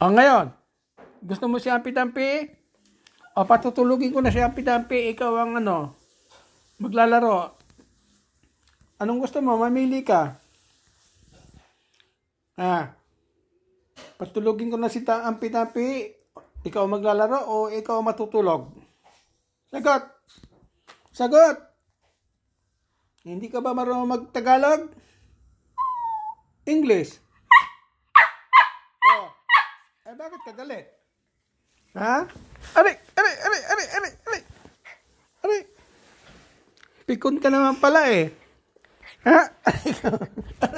O ngayon, gusto mo si Ampi Tampi? O patutulugin ko na si Ampi Tampi, ikaw ang ano, maglalaro. Anong gusto mo? Mamili ka. Ah, patulugin ko na si Ta Ampi Tampi, ikaw maglalaro o ikaw matutulog? Sagot! Sagot! Hindi ka ba marunong magtagalog? English. Eh, bakit ka galit? Ha? Aray! Aray! Aray! Aray! Aray! Aray! Aray! Pikon ka naman pala eh. Ha?